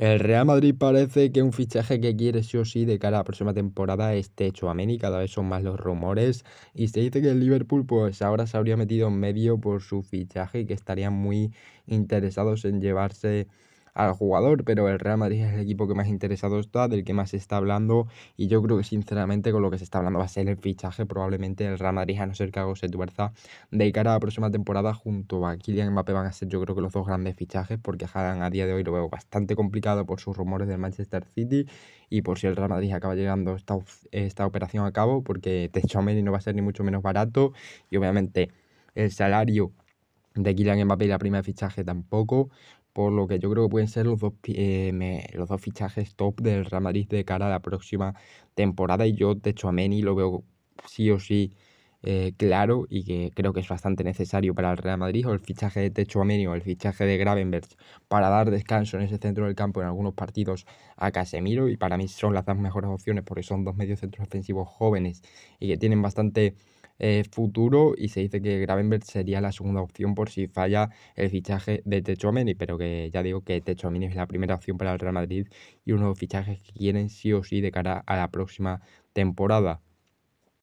El Real Madrid parece que un fichaje que quiere sí o sí de cara a la próxima temporada es Amén y cada vez son más los rumores. Y se dice que el Liverpool pues ahora se habría metido en medio por su fichaje y que estarían muy interesados en llevarse al jugador, pero el Real Madrid es el equipo que más interesado está, del que más se está hablando y yo creo que sinceramente con lo que se está hablando va a ser el fichaje probablemente el Real Madrid, a no ser que algo se tuerza de cara a la próxima temporada junto a Kylian Mbappé van a ser yo creo que los dos grandes fichajes porque Haaland a día de hoy lo veo bastante complicado por sus rumores del Manchester City y por si el Real Madrid acaba llegando esta, operación a cabo porque Techomeni no va a ser ni mucho menos barato y obviamente el salario de Kylian Mbappé y la primera fichaje tampoco por lo que yo creo que pueden ser los dos, eh, los dos fichajes top del Real Madrid de cara a la próxima temporada. Y yo de Ameni lo veo sí o sí eh, claro y que creo que es bastante necesario para el Real Madrid. O el fichaje de Techo Ameni o el fichaje de Gravenberg para dar descanso en ese centro del campo en algunos partidos a Casemiro. Y para mí son las dos mejores opciones porque son dos medios centros ofensivos jóvenes y que tienen bastante eh, futuro y se dice que Gravenberg sería la segunda opción por si falla el fichaje de Techomeni, pero que ya digo que Techomeni es la primera opción para el Real Madrid y uno de los fichajes que quieren sí o sí de cara a la próxima temporada.